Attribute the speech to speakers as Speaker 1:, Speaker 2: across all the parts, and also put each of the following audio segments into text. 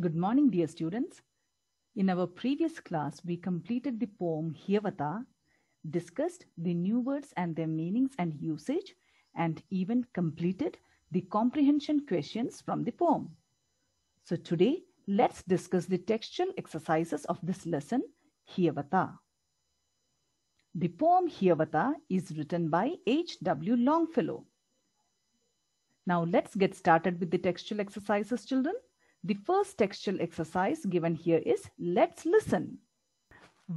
Speaker 1: Good morning, dear students. In our previous class, we completed the poem Hyavata, discussed the new words and their meanings and usage, and even completed the comprehension questions from the poem. So today, let's discuss the textual exercises of this lesson, Hyavata. The poem Hyavata is written by H.W. Longfellow. Now let's get started with the textual exercises, children. The first textual exercise given here is let's listen.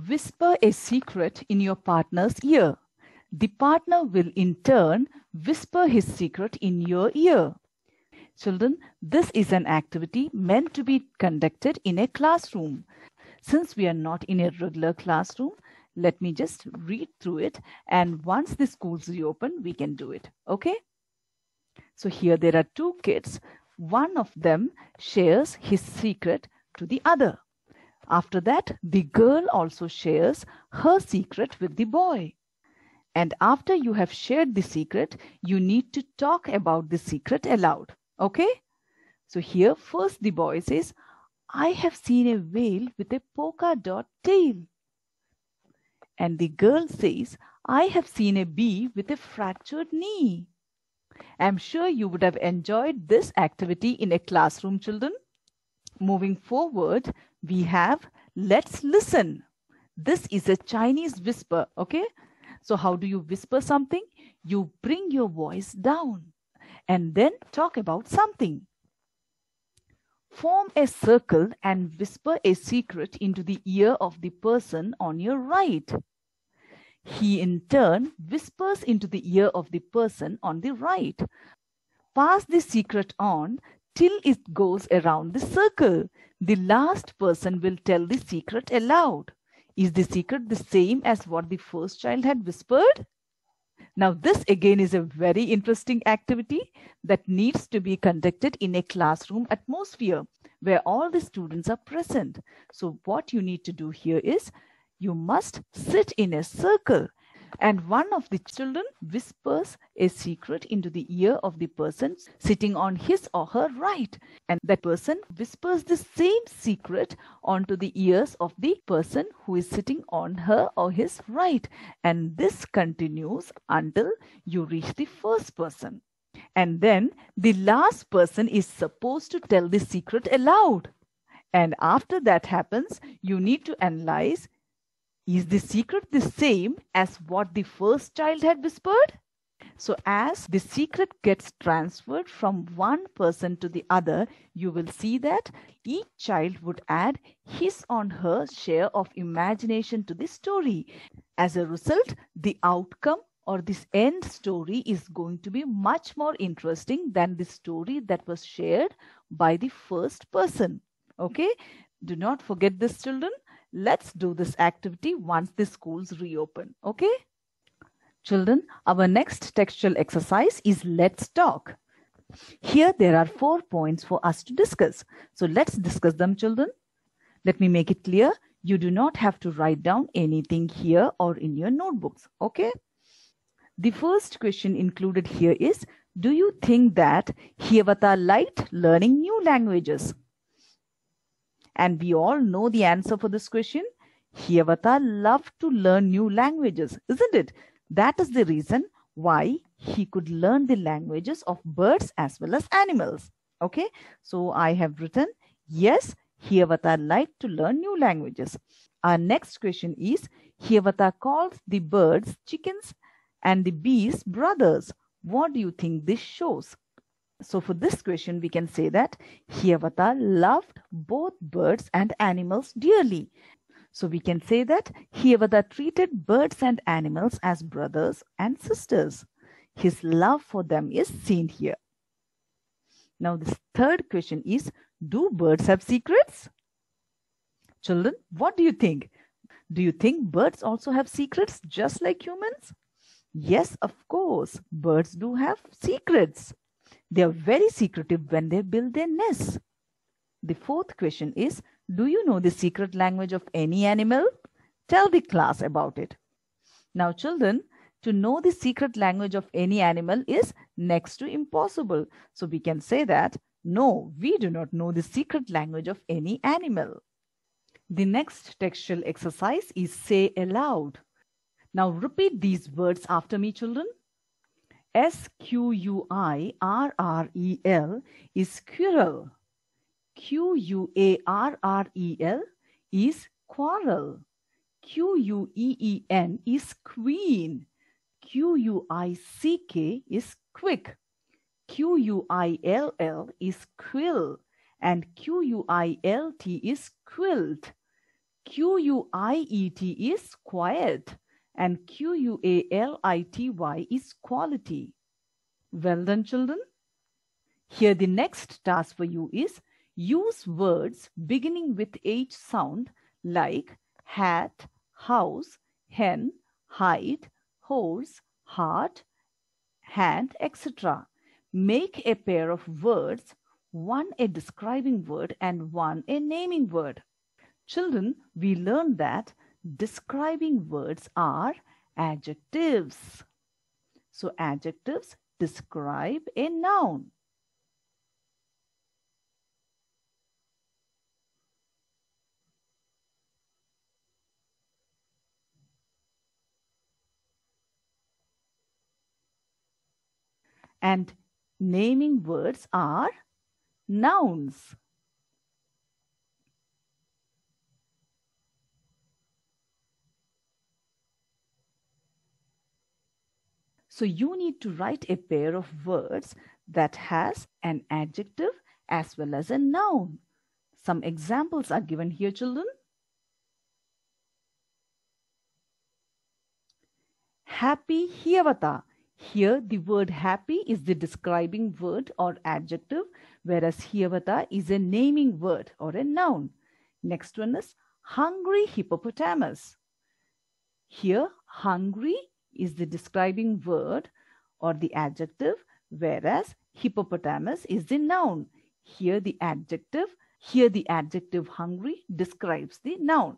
Speaker 1: Whisper a secret in your partner's ear. The partner will in turn whisper his secret in your ear. Children, this is an activity meant to be conducted in a classroom. Since we are not in a regular classroom, let me just read through it and once the schools reopen, we can do it, okay? So here there are two kids one of them shares his secret to the other. After that, the girl also shares her secret with the boy. And after you have shared the secret, you need to talk about the secret aloud. Okay? So here, first the boy says, I have seen a whale with a polka dot tail. And the girl says, I have seen a bee with a fractured knee. I'm sure you would have enjoyed this activity in a classroom, children. Moving forward, we have let's listen. This is a Chinese whisper, okay? So how do you whisper something? You bring your voice down and then talk about something. Form a circle and whisper a secret into the ear of the person on your right. He in turn whispers into the ear of the person on the right. Pass the secret on till it goes around the circle. The last person will tell the secret aloud. Is the secret the same as what the first child had whispered? Now, this again is a very interesting activity that needs to be conducted in a classroom atmosphere where all the students are present. So, what you need to do here is you must sit in a circle. And one of the children whispers a secret into the ear of the person sitting on his or her right. And that person whispers the same secret onto the ears of the person who is sitting on her or his right. And this continues until you reach the first person. And then the last person is supposed to tell the secret aloud. And after that happens, you need to analyze is the secret the same as what the first child had whispered? So, as the secret gets transferred from one person to the other, you will see that each child would add his or her share of imagination to the story. As a result, the outcome or this end story is going to be much more interesting than the story that was shared by the first person. Okay, do not forget this, children. Let's do this activity once the schools reopen. Okay? Children, our next textual exercise is Let's Talk. Here there are four points for us to discuss. So let's discuss them, children. Let me make it clear. You do not have to write down anything here or in your notebooks. Okay? The first question included here is, do you think that Hiavata liked learning new languages? And we all know the answer for this question. Hiavata loved to learn new languages, isn't it? That is the reason why he could learn the languages of birds as well as animals. Okay, so I have written, yes, Hiavata liked to learn new languages. Our next question is, Hiavata calls the birds chickens and the bees brothers. What do you think this shows? So for this question, we can say that Hiavata loved both birds and animals dearly. So we can say that Hiavata treated birds and animals as brothers and sisters. His love for them is seen here. Now this third question is, do birds have secrets? Children, what do you think? Do you think birds also have secrets just like humans? Yes, of course, birds do have secrets. They are very secretive when they build their nests. The fourth question is, do you know the secret language of any animal? Tell the class about it. Now children, to know the secret language of any animal is next to impossible. So we can say that, no, we do not know the secret language of any animal. The next textual exercise is say aloud. Now repeat these words after me children. S Q U I R R E L is squirrel. Q U A R R E L is quarrel. Q U E E N is queen. Q U I C K is quick. Q U I L L is quill. And Q U I L T is quilt. Q U I E T is quiet and Q U A L I T Y is quality. Well done, children. Here, the next task for you is use words beginning with H sound like hat, house, hen, hide, horse, heart, hand, etc. Make a pair of words, one a describing word and one a naming word. Children, we learned that describing words are adjectives. So adjectives describe a noun. And naming words are nouns. So you need to write a pair of words that has an adjective as well as a noun. Some examples are given here, children. Happy Hiavata. Here, the word happy is the describing word or adjective, whereas Hiavata is a naming word or a noun. Next one is hungry hippopotamus. Here, hungry is the describing word or the adjective, whereas hippopotamus is the noun. Here the adjective, here the adjective hungry describes the noun.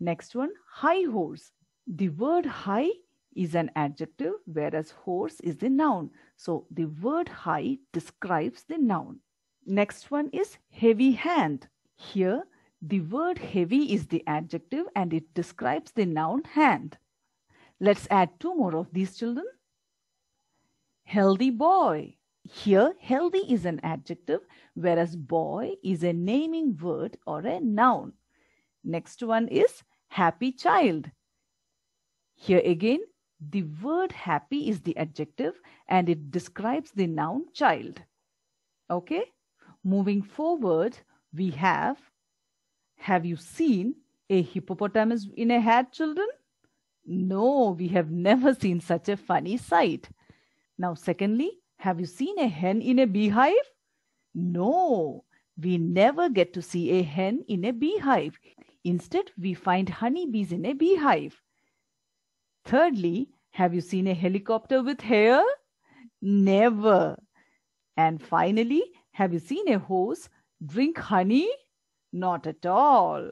Speaker 1: Next one, high horse. The word high is an adjective, whereas horse is the noun. So the word high describes the noun. Next one is heavy hand. Here, the word heavy is the adjective and it describes the noun hand. Let's add two more of these children. Healthy boy. Here, healthy is an adjective, whereas boy is a naming word or a noun. Next one is happy child. Here again, the word happy is the adjective and it describes the noun child. Okay? Moving forward, we have, have you seen a hippopotamus in a hat, children? No, we have never seen such a funny sight. Now, secondly, have you seen a hen in a beehive? No, we never get to see a hen in a beehive. Instead, we find honeybees in a beehive. Thirdly, have you seen a helicopter with hair? Never. And finally, have you seen a horse drink honey? Not at all.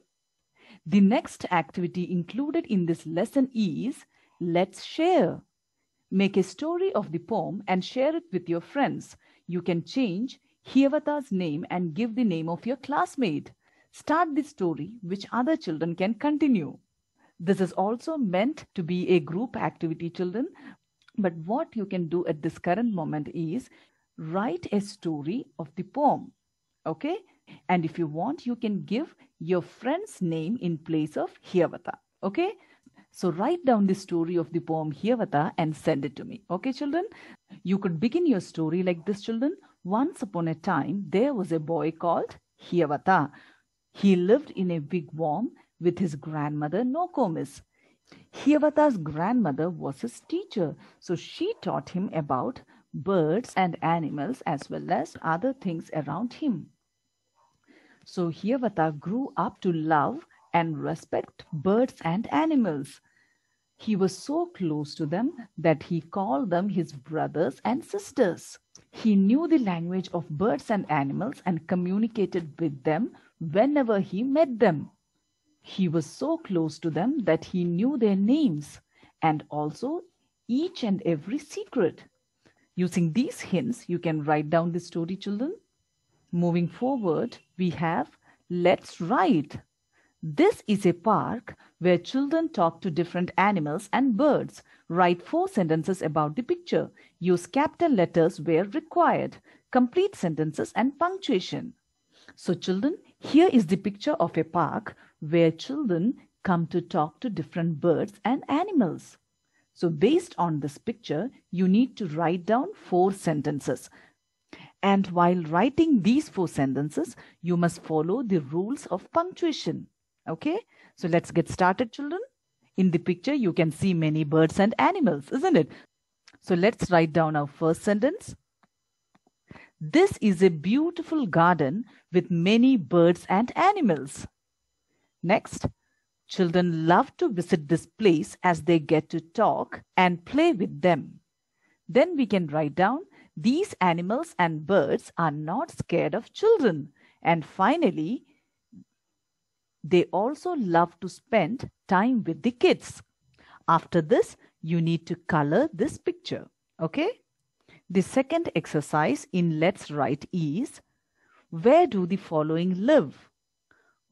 Speaker 1: The next activity included in this lesson is Let's Share. Make a story of the poem and share it with your friends. You can change Hiavata's name and give the name of your classmate. Start the story which other children can continue. This is also meant to be a group activity, children. But what you can do at this current moment is write a story of the poem. Okay, and if you want, you can give your friend's name in place of Hiyavata. Okay? So write down the story of the poem Hiyavata and send it to me. Okay, children? You could begin your story like this, children. Once upon a time, there was a boy called Hiyavata. He lived in a wigwam with his grandmother Nokomis. Hiyavata's grandmother was his teacher, so she taught him about birds and animals as well as other things around him. So Hiyavata grew up to love and respect birds and animals. He was so close to them that he called them his brothers and sisters. He knew the language of birds and animals and communicated with them whenever he met them. He was so close to them that he knew their names and also each and every secret. Using these hints, you can write down the story, children. Moving forward, we have Let's Ride. This is a park where children talk to different animals and birds. Write four sentences about the picture. Use capital letters where required. Complete sentences and punctuation. So children, here is the picture of a park where children come to talk to different birds and animals. So based on this picture, you need to write down four sentences. And while writing these four sentences, you must follow the rules of punctuation. Okay, so let's get started, children. In the picture, you can see many birds and animals, isn't it? So let's write down our first sentence. This is a beautiful garden with many birds and animals. Next, children love to visit this place as they get to talk and play with them. Then we can write down these animals and birds are not scared of children. And finally, they also love to spend time with the kids. After this, you need to color this picture. Okay? The second exercise in Let's Write is Where do the following live?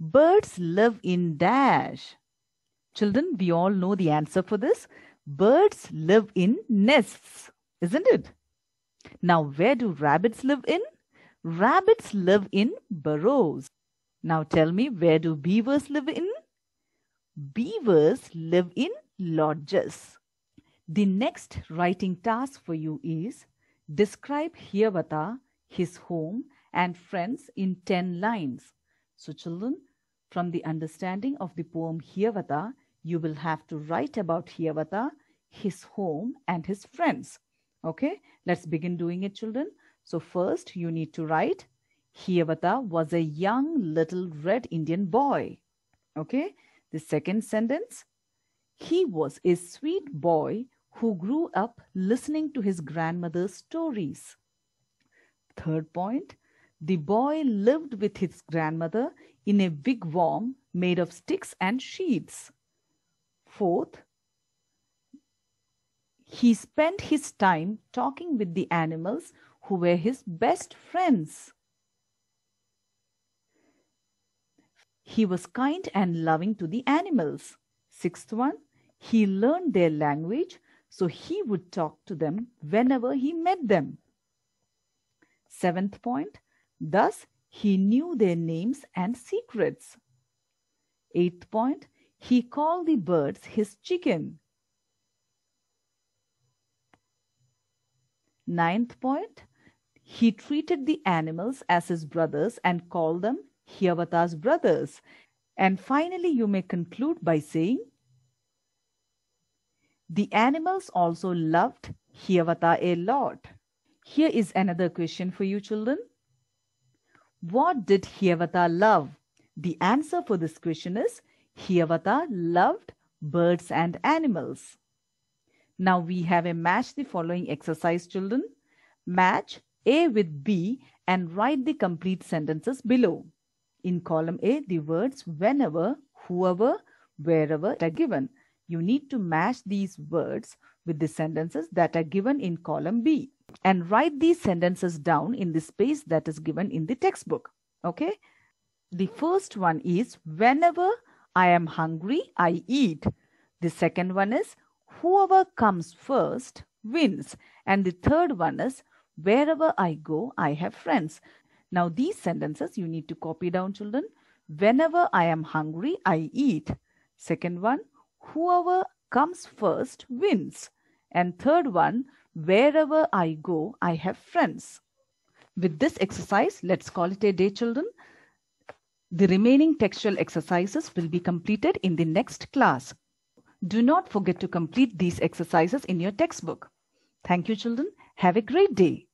Speaker 1: Birds live in dash. Children, we all know the answer for this. Birds live in nests, isn't it? Now, where do rabbits live in? Rabbits live in burrows. Now tell me, where do beavers live in? Beavers live in lodges. The next writing task for you is describe Hiravata, his home and friends in 10 lines. So children, from the understanding of the poem Hiravata, you will have to write about Hiravata, his home and his friends. Okay, let's begin doing it, children. So first you need to write Hiawatha was a young little red Indian boy. Okay, the second sentence. He was a sweet boy who grew up listening to his grandmother's stories. Third point. The boy lived with his grandmother in a wigwam made of sticks and sheets. Fourth, he spent his time talking with the animals who were his best friends. He was kind and loving to the animals. Sixth one, he learned their language, so he would talk to them whenever he met them. Seventh point, thus he knew their names and secrets. Eighth point, he called the birds his chicken. Ninth point, he treated the animals as his brothers and called them Hiyavata's brothers. And finally, you may conclude by saying, the animals also loved Hiyavata a lot. Here is another question for you children. What did Hiyavata love? The answer for this question is Hiyavata loved birds and animals. Now we have a match the following exercise children. Match A with B and write the complete sentences below. In column A, the words whenever, whoever, wherever are given. You need to match these words with the sentences that are given in column B and write these sentences down in the space that is given in the textbook. Okay? The first one is whenever I am hungry, I eat. The second one is whoever comes first wins. And the third one is, wherever I go, I have friends. Now, these sentences you need to copy down, children. Whenever I am hungry, I eat. Second one, whoever comes first wins. And third one, wherever I go, I have friends. With this exercise, let's call it a day, children. The remaining textual exercises will be completed in the next class. Do not forget to complete these exercises in your textbook. Thank you, children. Have a great day.